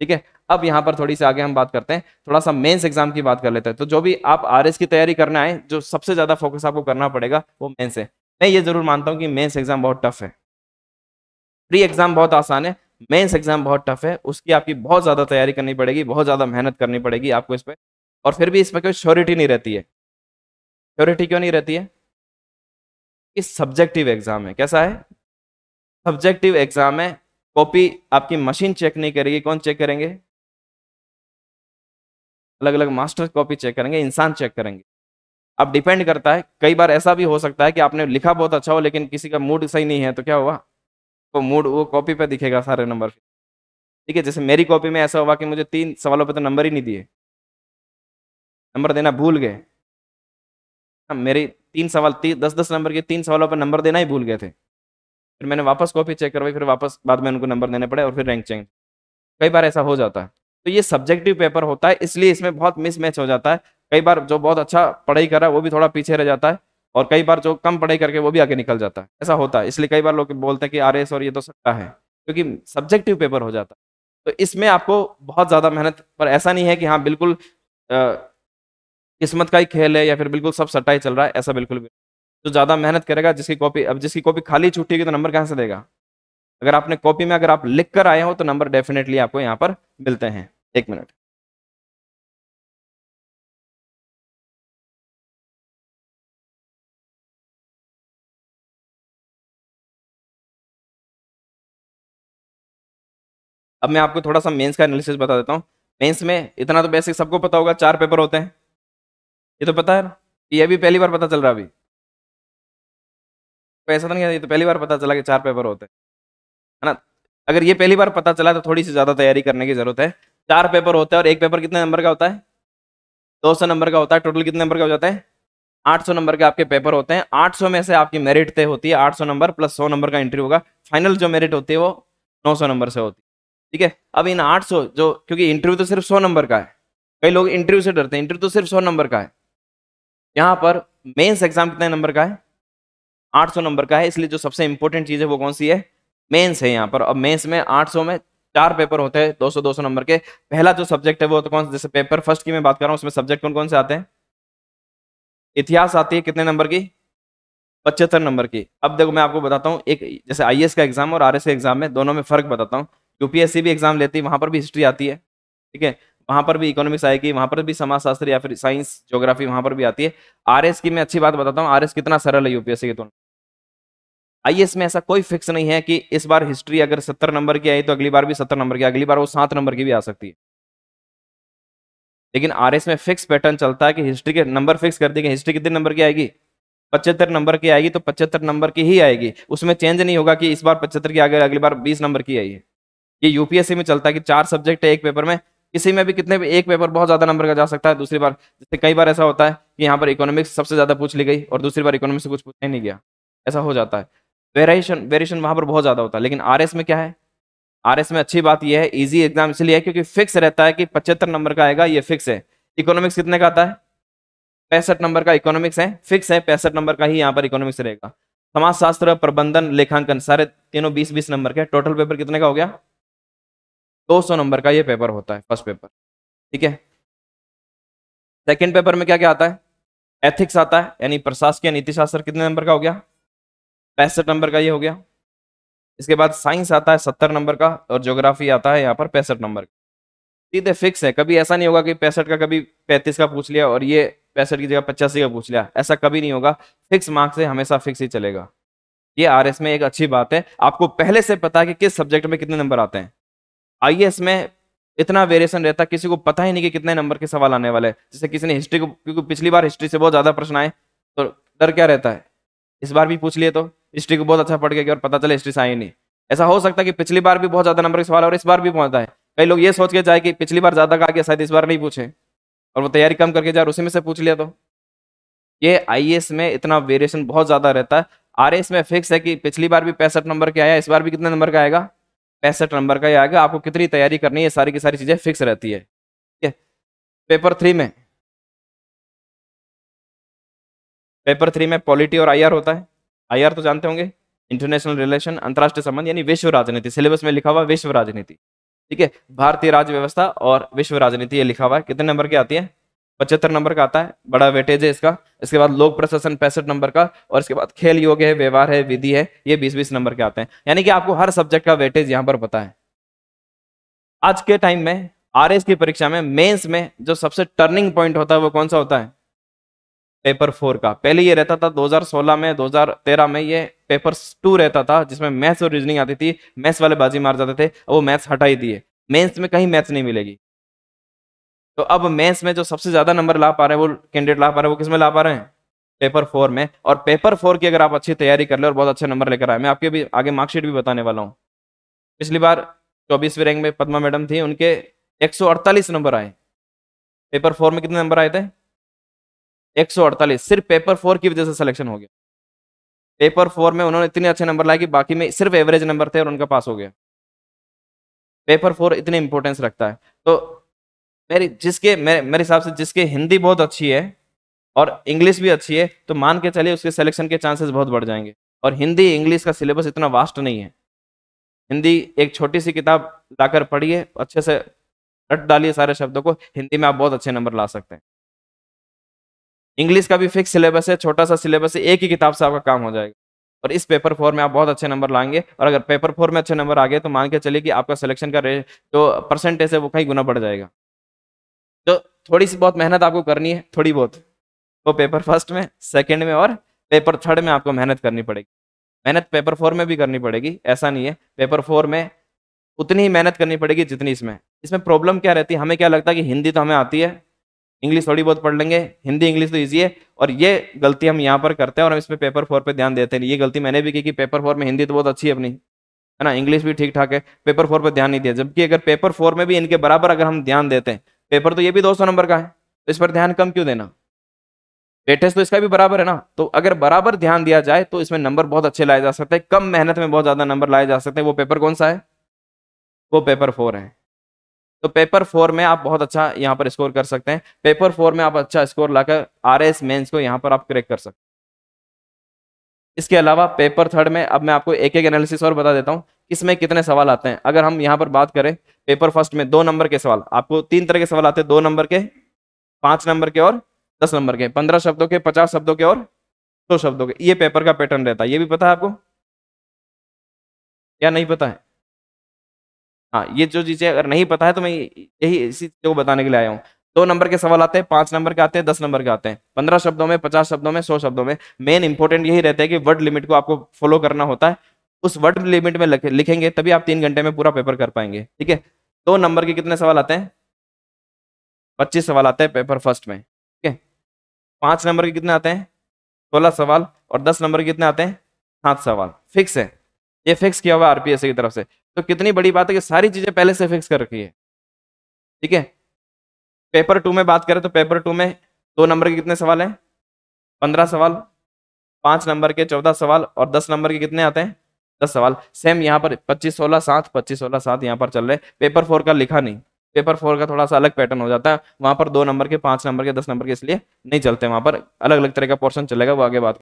ठीक है अब यहाँ पर थोड़ी सी आगे हम बात करते हैं थोड़ा सा मेंस एग्जाम की बात कर लेते हैं तो जो भी आप आर की तैयारी करने आए जो सबसे ज्यादा फोकस आपको करना पड़ेगा वो मेन्स है मैं ये जरूर मानता हूँ कि मेन्स एग्जाम बहुत टफ है प्री एग्जाम बहुत आसान है मेन्स एग्जाम बहुत टफ है उसकी आपकी बहुत ज्यादा तैयारी करनी पड़ेगी बहुत ज्यादा मेहनत करनी पड़ेगी आपको इस पर और फिर भी इसमें कोई श्योरिटी नहीं रहती है श्योरिटी क्यों नहीं रहती है कि सब्जेक्टिव एग्जाम है कैसा है सब्जेक्टिव एग्जाम है कॉपी आपकी मशीन चेक नहीं करेगी कौन चेक करेंगे अलग अलग मास्टर कॉपी चेक करेंगे इंसान चेक करेंगे अब डिपेंड करता है कई बार ऐसा भी हो सकता है कि आपने लिखा बहुत अच्छा हो लेकिन किसी का मूड सही नहीं है तो क्या हुआ तो मूड वो कॉपी पे दिखेगा सारे नंबर ठीक है जैसे मेरी कॉपी में ऐसा हुआ कि मुझे तीन सवालों पर तो नंबर ही नहीं दिए नंबर देना भूल गए हाँ, मेरे तीन सवाल ती, दस दस नंबर के तीन सवालों पर नंबर देना ही भूल गए थे फिर मैंने वापस कॉपी चेक करवाई फिर वापस बाद में उनको नंबर देने पड़े और फिर रैंक चेंज कई बार ऐसा हो जाता है तो ये सब्जेक्टिव पेपर होता है इसलिए इसमें बहुत मिसमैच हो जाता है कई बार जो बहुत अच्छा पढ़ाई कर रहा है वो भी थोड़ा पीछे रह जाता है और कई बार जो कम पढ़ाई करके वो भी आगे निकल जाता है ऐसा होता है इसलिए कई बार लोग बोलते हैं कि आर और ये तो सकता है क्योंकि सब्जेक्टिव पेपर हो जाता है तो इसमें आपको बहुत ज़्यादा मेहनत पर ऐसा नहीं है कि हाँ बिल्कुल किस्मत का ही खेल है या फिर बिल्कुल सब सट्टा ही चल रहा है ऐसा बिल्कुल भी जो तो ज़्यादा मेहनत करेगा जिसकी कॉपी अब जिसकी कॉपी खाली छूटेगी तो नंबर कहाँ से देगा अगर आपने कॉपी में अगर आप लिख कर आए हो तो नंबर डेफिनेटली आपको यहाँ पर मिलते हैं एक मिनट अब मैं आपको थोड़ा सा मेंस का एनालिसिस बता देता हूँ मेंस में इतना तो बेसिक सबको पता होगा चार पेपर होते हैं ये तो पता है ना ये भी पहली बार पता चल रहा है अभी पैसा तो नहीं ये तो पहली बार पता चला कि चार पेपर होते हैं है ना अगर ये पहली बार पता चला तो थोड़ी सी ज़्यादा तैयारी करने की ज़रूरत है चार पेपर होते हैं और एक पेपर कितने नंबर का होता है दो सौ नंबर का होता है टोटल कितने नंबर का हो जाता है सौ नंबर के आपके पेपर होते हैं सौ में से आपकी मेरिट तय होती है सौ नंबर प्लस सौ नंबर का एंट्री होगा फाइनल जो मेरिट होती है वो सौ नंबर से होती है ठीक है अब इन 800 जो क्योंकि इंटरव्यू तो सिर्फ 100 नंबर का है कई लोग इंटरव्यू से डरते हैं इंटरव्यू तो सिर्फ 100 नंबर का है यहाँ पर मेन्स एग्जाम कितने नंबर का है 800 नंबर का है इसलिए जो सबसे इंपॉर्टेंट चीज है वो कौन सी है मेंस है यहाँ पर अब मेंस में 800 में चार पेपर होते हैं 200 200 नंबर के पहला जो सब्जेक्ट है वो तो कौन सा जैसे पेपर फर्स्ट की मैं बात कर रहा हूँ उसमें सब्जेक्ट कौन कौन से आते हैं इतिहास आती है कितने नंबर की पचहत्तर नंबर की अब देखो मैं आपको बताता हूँ एक जैसे आई का एग्जाम और आर का एग्जाम में दोनों में फर्क बताता हूँ यूपीएससी भी एग्जाम लेती है वहाँ पर भी हिस्ट्री आती है ठीक है वहाँ पर भी इकोनॉमिक्स आएगी वहाँ पर भी समाजशास्त्र या फिर साइंस ज्योग्राफी वहाँ पर भी आती है आर की मैं अच्छी बात बताता हूँ आर कितना सरल है यूपीएससी की तुलना आईएएस में ऐसा कोई फिक्स नहीं है कि इस बार हिस्ट्री अगर सत्तर नंबर की आई तो अगली बार भी सत्तर नंबर की अगली बार वो सात नंबर की भी आ सकती है लेकिन आर में फिक्स पैटर्न चलता है कि हिस्ट्री के नंबर फिक्स कर देंगे हिस्ट्री कितने नंबर की आएगी पचहत्तर नंबर की आएगी तो पचहत्तर नंबर की ही आएगी उसमें चेंज नहीं होगा कि इस बार पचहत्तर की आगे अगली बार बीस नंबर की आई है ये यूपीएससी में चलता है कि चार सब्जेक्ट है एक पेपर में किसी में भी कितने भी एक पेपर बहुत ज्यादा नंबर का जा सकता है दूसरी बार जैसे कई बार ऐसा होता है कि यहाँ पर इकोनॉमिक्स सबसे ज्यादा पूछ ली गई और दूसरी बार इकोनॉमिक्स से कुछ पूछा ही नहीं गया ऐसा हो जाता है वेरिएशन वेरिएशन वहां पर बहुत ज्यादा होता है लेकिन आर में क्या है आर में अच्छी बात यह है ईजी एग्जाम इसलिए है क्योंकि फिक्स रहता है कि पचहत्तर नंबर का आएगा ये फिक्स है इकोनॉमिक्स कितने का आता है पैंसठ नंबर का इकोनॉमिक्स है फिक्स है पैंसठ नंबर का ही यहाँ पर इकोनॉमिक्स रहेगा समाजशास्त्र प्रबंधन लेखांकन सारे तीनों बीस बीस नंबर के टोटल पेपर कितने का हो गया सौ नंबर का ये पेपर होता है फर्स्ट पेपर ठीक है सेकेंड पेपर में क्या क्या आता है एथिक्स आता है यानी प्रशासकीय नीति शास्त्र कितने नंबर का हो गया पैंसठ नंबर का ये हो गया इसके बाद साइंस आता है सत्तर नंबर का और ज्योग्राफी आता है यहाँ पर पैंसठ नंबर का सीधे फिक्स है कभी ऐसा नहीं होगा कि पैंसठ का कभी पैंतीस का पूछ लिया और ये पैंसठ की जगह पचासी का पूछ लिया ऐसा कभी नहीं होगा फिक्स मार्क्स से हमेशा फिक्स ही चलेगा ये आर में एक अच्छी बात है आपको पहले से पता है कि किस सब्जेक्ट में कितने नंबर आते हैं आई में इतना वेरिएशन रहता है किसी को पता ही नहीं कि कितने नंबर के सवाल आने वाले हैं जैसे किसी ने हिस्ट्री को क्योंकि पिछली बार हिस्ट्री से बहुत ज़्यादा प्रश्न आए तो डर क्या रहता है इस बार भी पूछ लिए तो हिस्ट्री को बहुत अच्छा पढ़ के और पता चले हिस्ट्री से आई नहीं ऐसा हो सकता है कि पिछली बार भी बहुत ज्यादा नंबर के सवाल और इस बार भी पहुंचता है कई लोग ये सोच के जाए कि पिछली बार ज्यादा आ गया शायद इस बार नहीं पूछे और वो तैयारी कम करके जाए और उसी में से पूछ लिया तो ये आई में इतना वेरिएशन बहुत ज्यादा रहता है आर में फिक्स है कि पिछली बार भी पैंसठ नंबर के आया इस बार भी कितने नंबर का आएगा पैंसठ नंबर का ही आएगा आपको कितनी तैयारी करनी है सारी की सारी चीजें फिक्स रहती है ठीक है पेपर थ्री में पेपर थ्री में पॉलिटी और आई होता है आई तो जानते होंगे इंटरनेशनल रिलेशन अंतर्राष्ट्रीय संबंध यानी विश्व राजनीति सिलेबस में लिखा हुआ विश्व राजनीति ठीक है भारतीय राज्य व्यवस्था और विश्व राजनीति ये लिखा हुआ है कितने नंबर की आती है पचहत्तर नंबर का आता है बड़ा वेटेज है इसका इसके बाद लोक प्रशासन पैंसठ नंबर का और इसके बाद खेल योग है व्यवहार है विधि है ये बीस बीस नंबर के आते हैं यानी कि आपको हर सब्जेक्ट का वेटेज यहाँ पर पता है आज के टाइम में आर की परीक्षा में मेन्स में जो सबसे टर्निंग पॉइंट होता है वो कौन सा होता है पेपर फोर का पहले ये रहता था 2016 में 2013 में ये पेपर टू रहता था जिसमें मैथ्स और रीजनिंग आती थी मैथ्स वाले बाजी मार जाते थे वो मैथ्स हटा ही दिए मेंस में कहीं मैथ्स नहीं मिलेगी तो अब मेंस में जो सबसे ज़्यादा नंबर ला पा रहे हैं वो कैंडिडेट ला पा रहे हैं वो किस में ला पा रहे हैं पेपर फोर में और पेपर फोर की अगर आप अच्छी तैयारी कर ले और बहुत अच्छे नंबर लेकर आए मैं आपके भी आगे मार्कशीट भी बताने वाला हूँ पिछली बार चौबीसवीं रैंक में पदमा मैडम थी उनके 148 नंबर आए पेपर फोर में कितने नंबर आए थे एक सिर्फ पेपर फोर की वजह से सिलेक्शन हो गया पेपर फोर में उन्होंने इतने अच्छे नंबर लाए कि बाकी में सिर्फ एवरेज नंबर थे और उनका पास हो गया पेपर फोर इतने इंपॉर्टेंस रखता है तो मेरी जिसके मेरे मेरे हिसाब से जिसके हिंदी बहुत अच्छी है और इंग्लिश भी अच्छी है तो मान के चलिए उसके सिलेक्शन के चांसेस बहुत बढ़ जाएंगे और हिंदी इंग्लिश का सिलेबस इतना वास्ट नहीं है हिंदी एक छोटी सी किताब लाकर पढ़िए अच्छे से रट डालिए सारे शब्दों को हिंदी में आप बहुत अच्छे नंबर ला सकते हैं इंग्लिश का भी फिक्स सिलेबस है छोटा सा सिलेबस है एक ही किताब से आपका काम हो जाएगा और इस पेपर फोर में आप बहुत अच्छे नंबर लाएंगे और अगर पेपर फोर में अच्छे नंबर आ गए तो मान के चलिए कि आपका सिलेक्शन का रेट जो परसेंटेज है वो कहीं गुना बढ़ जाएगा तो थोड़ी सी बहुत मेहनत आपको करनी है थोड़ी बहुत वो पेपर फर्स्ट में सेकेंड में और पेपर थर्ड में आपको मेहनत करनी पड़ेगी मेहनत पेपर फोर में भी करनी पड़ेगी ऐसा नहीं है पेपर फोर में उतनी ही मेहनत करनी पड़ेगी जितनी इसमें इसमें प्रॉब्लम क्या रहती है हमें क्या लगता है कि हिंदी तो हमें आती है इंग्लिश थोड़ी बहुत पढ़ लेंगे हिंदी इंग्लिश तो ईजी है और ये गलती हम यहाँ पर करते हैं और हम इसमें पेपर फोर पर ध्यान देते हैं ये गलती मैंने भी की कि पेपर फोर में हिंदी तो बहुत अच्छी है अपनी है ना इंग्लिश भी ठीक ठाक है पेपर फोर पर ध्यान नहीं दिया जबकि अगर पेपर फोर में भी इनके बराबर अगर हम ध्यान देते हैं पेपर तो ये भी दो नंबर का है तो इस पर ध्यान कम क्यों देना वेटेज तो इसका भी बराबर है ना तो अगर बराबर ध्यान दिया जाए तो इसमें नंबर बहुत अच्छे लाए जा सकते हैं कम मेहनत में बहुत ज़्यादा नंबर लाए जा सकते हैं वो पेपर कौन सा है वो पेपर फोर है तो पेपर फोर में आप बहुत अच्छा यहाँ पर स्कोर कर सकते हैं पेपर फोर में आप अच्छा स्कोर लाकर आर एस मेन्स को यहाँ पर आप क्रेक कर सकते इसके अलावा पेपर थर्ड में अब मैं आपको एक एक एनालिसिस और बता देता हूँ इसमें कितने सवाल आते हैं अगर हम यहाँ पर बात करें पेपर फर्स्ट में दो नंबर के सवाल आपको तीन तरह के सवाल आते हैं दो नंबर के पाँच नंबर के और दस नंबर के पंद्रह शब्दों के पचास शब्दों के और सौ शब्दों के ये पेपर का पैटर्न रहता है ये भी पता है आपको या नहीं पता है हाँ ये जो चीज़ें अगर नहीं पता है तो मैं यही इसी चीज़ों को बताने के लिए आया हूँ दो नंबर के सवाल आते हैं पांच नंबर के आते हैं दस नंबर के आते हैं पंद्रह शब्दों में पचास शब्दों में सौ शब्दों में मेन इंपॉर्टेंट यही रहता है कि वर्ड लिमिट को आपको फॉलो करना होता है उस वर्ड लिमिट में लिखेंगे तभी आप तीन घंटे में पूरा पेपर कर पाएंगे ठीक है दो नंबर के कितने सवाल आते हैं पच्चीस सवाल आते हैं पेपर फर्स्ट में ठीक है पाँच नंबर के कितने आते हैं सोलह सवाल और दस नंबर के कितने आते हैं सात सवाल फिक्स है ये फिक्स किया हुआ आरपीएससी की तरफ से तो कितनी बड़ी बात है कि सारी चीज़ें पहले से फिक्स कर रखी है ठीक है पेपर टू में बात करें तो पेपर टू में दो नंबर के कितने सवाल हैं पंद्रह सवाल पांच नंबर के चौदह सवाल और दस नंबर के कितने आते हैं दस सवाल सेम यहाँ पर पच्चीस सोलह सात पच्चीस सोलह सात यहाँ पर चल रहे पेपर फोर का लिखा नहीं पेपर फोर का थोड़ा सा अलग पैटर्न हो जाता है वहां पर दो नंबर के पांच नंबर के दस नंबर के इसलिए नहीं चलते वहां पर अलग अलग तरह का पोर्शन चलेगा वो आगे बात